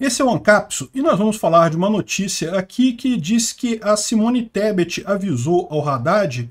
Esse é o Ancapso e nós vamos falar de uma notícia aqui que diz que a Simone Tebet avisou ao Haddad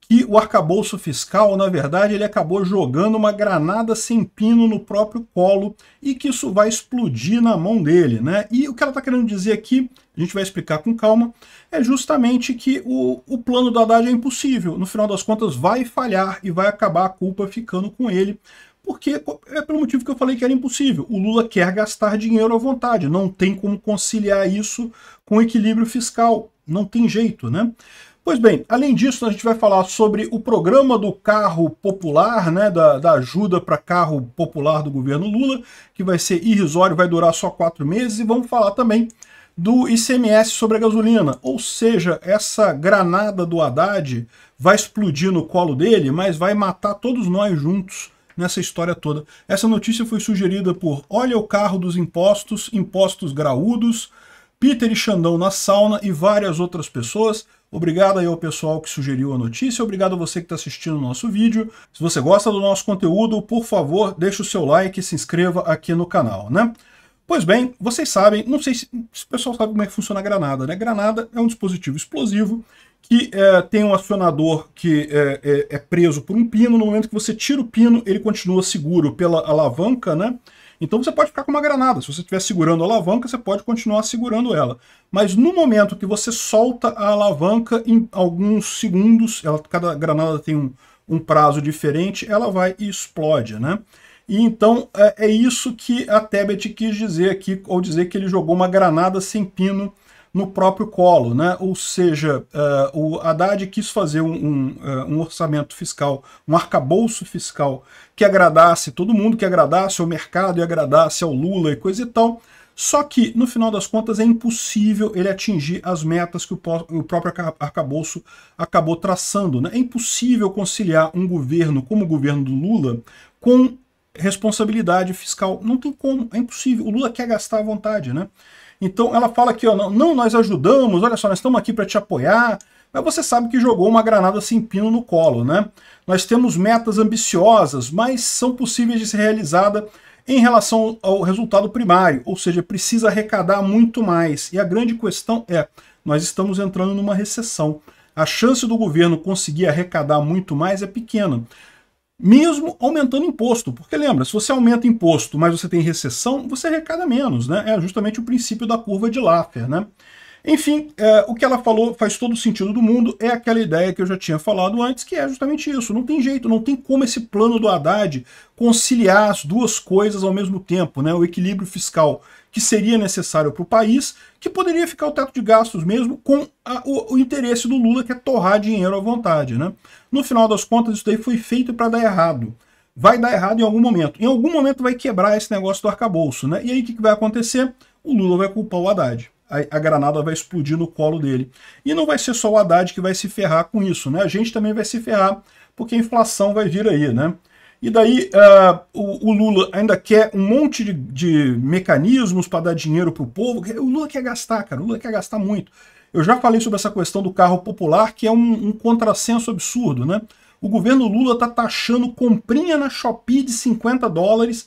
que o arcabouço fiscal, na verdade, ele acabou jogando uma granada sem pino no próprio colo e que isso vai explodir na mão dele, né? E o que ela está querendo dizer aqui, a gente vai explicar com calma, é justamente que o, o plano do Haddad é impossível. No final das contas, vai falhar e vai acabar a culpa ficando com ele, porque é pelo motivo que eu falei que era impossível. O Lula quer gastar dinheiro à vontade, não tem como conciliar isso com equilíbrio fiscal, não tem jeito, né? Pois bem, além disso, a gente vai falar sobre o programa do carro popular, né, da, da ajuda para carro popular do governo Lula, que vai ser irrisório, vai durar só quatro meses, e vamos falar também do ICMS sobre a gasolina. Ou seja, essa granada do Haddad vai explodir no colo dele, mas vai matar todos nós juntos nessa história toda. Essa notícia foi sugerida por Olha o carro dos impostos, impostos graúdos, Peter e Xandão na sauna e várias outras pessoas. Obrigado aí ao pessoal que sugeriu a notícia, obrigado a você que está assistindo o nosso vídeo. Se você gosta do nosso conteúdo, por favor, deixe o seu like e se inscreva aqui no canal, né? Pois bem, vocês sabem, não sei se, se o pessoal sabe como é que funciona a granada, né? Granada é um dispositivo explosivo que é, tem um acionador que é, é, é, preso por um pino. No momento que você tira o pino, ele continua seguro pela alavanca, né? Então você pode ficar com uma granada. Se você estiver segurando a alavanca, você pode continuar segurando ela. Mas no momento que você solta a alavanca, em alguns segundos, ela, cada granada tem um, um prazo diferente, ela vai e explode, né? E então é, é isso que a Tebet quis dizer aqui, ao dizer que ele jogou uma granada sem pino no próprio colo. Né? Ou seja, uh, o Haddad quis fazer um, um, uh, um, orçamento fiscal, um arcabouço fiscal que agradasse todo mundo, que agradasse ao mercado e agradasse ao Lula e coisa e tal. Só que, no final das contas, é impossível ele atingir as metas que o, o próprio arcabouço acabou traçando. Né? É impossível conciliar um governo como o governo do Lula com responsabilidade fiscal. Não tem como, é impossível. O Lula quer gastar à vontade, né? Então ela fala aqui, ó, não, não nós ajudamos, olha só, nós estamos aqui para te apoiar, mas você sabe que jogou uma granada sem pino no colo, né? Nós temos metas ambiciosas, mas são possíveis de ser realizadas em relação ao resultado primário, ou seja, precisa arrecadar muito mais. E a grande questão é, nós estamos entrando numa recessão. A chance do governo conseguir arrecadar muito mais é pequena mesmo aumentando imposto. Porque lembra, se você aumenta imposto, mas você tem recessão, você arrecada menos, né? É justamente o princípio da curva de Laffer, né? Enfim, é, o que ela falou faz todo o sentido do mundo, é aquela ideia que eu já tinha falado antes, que é justamente isso. Não tem jeito, não tem como esse plano do Haddad conciliar as duas coisas ao mesmo tempo, né? o equilíbrio fiscal que seria necessário para o país, que poderia ficar o teto de gastos mesmo com a, o, o, interesse do Lula, que é torrar dinheiro à vontade. Né? No final das contas, isso daí foi feito para dar errado. Vai dar errado em algum momento. Em algum momento vai quebrar esse negócio do arcabouço. Né? E aí o que, que vai acontecer? O Lula vai culpar o Haddad a, a, granada vai explodir no colo dele. E não vai ser só o Haddad que vai se ferrar com isso, né? A gente também vai se ferrar, porque a inflação vai vir aí, né? E daí uh, o, o, Lula ainda quer um monte de, de mecanismos para dar dinheiro para o povo. O Lula quer gastar, cara. O Lula quer gastar muito. Eu já falei sobre essa questão do carro popular, que é um, um contrassenso absurdo, né? O governo Lula está taxando comprinha na Shopee de 50 dólares,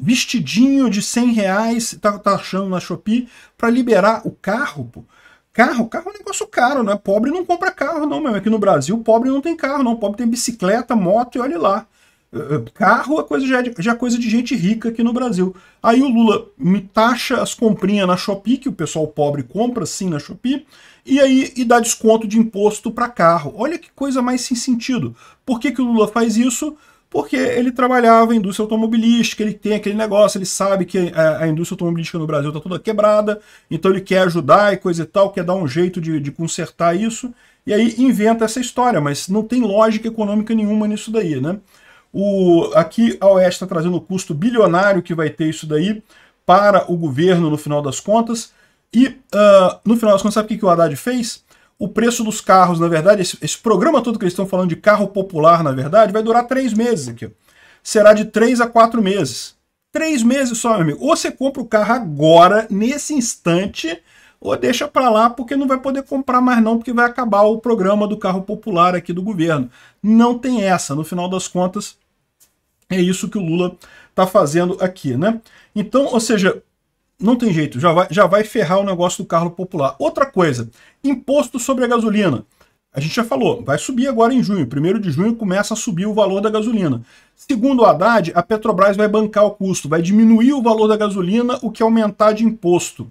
vestidinho de 100 reais, tá, tá achando na Shopee, para liberar o carro, pô. Carro, carro é um negócio caro, né? Pobre não compra carro, não, mesmo. Aqui no Brasil, pobre não tem carro, não. Pobre tem bicicleta, moto e olha lá. Eh, eh, carro é coisa, já, é já é coisa de gente rica aqui no Brasil. Aí o Lula me taxa as comprinhas na Shopee, que o pessoal pobre compra sim na Shopee, e aí e dá desconto de imposto para carro. Olha que coisa mais sem sentido. Por que, que o Lula faz isso? porque ele trabalhava em indústria automobilística, ele tem aquele negócio, ele sabe que a, a indústria automobilística no Brasil está toda quebrada, então ele quer ajudar e coisa e tal, quer dar um jeito de, de consertar isso, e aí inventa essa história, mas não tem lógica econômica nenhuma nisso daí, né? O, aqui a Oeste está trazendo o custo bilionário que vai ter isso daí para o governo no final das contas, e uh, no final das contas, sabe o que, que o Haddad fez? o preço dos carros, na verdade, esse, esse, programa todo que eles estão falando de carro popular, na verdade, vai durar três meses aqui. Será de três a quatro meses. Três meses só, meu amigo. Ou você compra o carro agora, nesse instante, ou deixa para lá porque não vai poder comprar mais não, porque vai acabar o programa do carro popular aqui do governo. Não tem essa. No final das contas, é isso que o Lula está fazendo aqui, né? Então, ou seja, não tem jeito, já vai, já vai ferrar o negócio do carro popular. Outra coisa, imposto sobre a gasolina. A gente já falou, vai subir agora em junho. Primeiro de junho começa a subir o valor da gasolina. Segundo o Haddad, a Petrobras vai bancar o custo, vai diminuir o valor da gasolina, o que aumentar de imposto.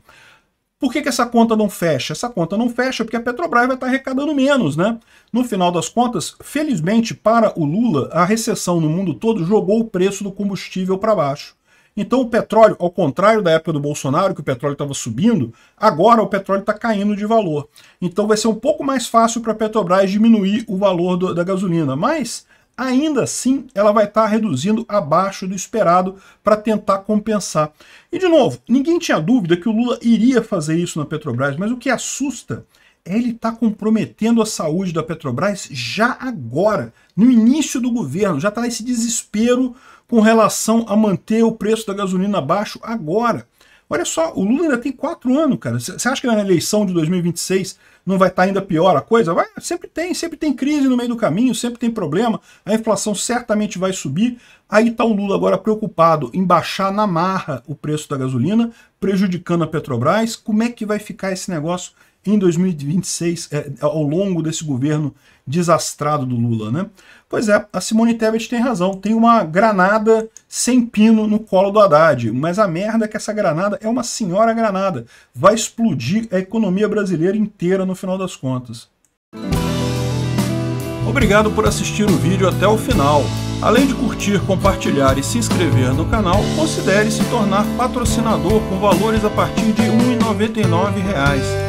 Por que, que essa conta não fecha? Essa conta não fecha porque a Petrobras vai estar arrecadando menos, né? No final das contas, felizmente para o Lula, a recessão no mundo todo jogou o preço do combustível para baixo. Então o petróleo, ao contrário da época do Bolsonaro, que o petróleo estava subindo, agora o petróleo está caindo de valor. Então vai ser um pouco mais fácil para a Petrobras diminuir o valor do, da gasolina, mas ainda assim ela vai estar tá reduzindo abaixo do esperado para tentar compensar. E de novo, ninguém tinha dúvida que o Lula iria fazer isso na Petrobras, mas o que assusta ele está comprometendo a saúde da Petrobras já agora, no início do governo. Já está esse desespero com relação a manter o preço da gasolina baixo agora. Olha só, o Lula ainda tem quatro anos, cara. Você acha que na eleição de 2026 não vai estar tá ainda pior a coisa? Vai, sempre tem, sempre tem crise no meio do caminho, sempre tem problema. A inflação certamente vai subir. Aí está o Lula agora preocupado em baixar na marra o preço da gasolina, prejudicando a Petrobras. Como é que vai ficar esse negócio em 2026, é, ao longo desse governo desastrado do Lula, né? Pois é, a Simone Tebet tem razão, tem uma granada sem pino no colo do Haddad, mas a merda é que essa granada é uma senhora granada, vai explodir a economia brasileira inteira no final das contas. Obrigado por assistir o vídeo até o final. Além de curtir, compartilhar e se inscrever no canal, considere se tornar patrocinador com valores a partir de R$ 1,99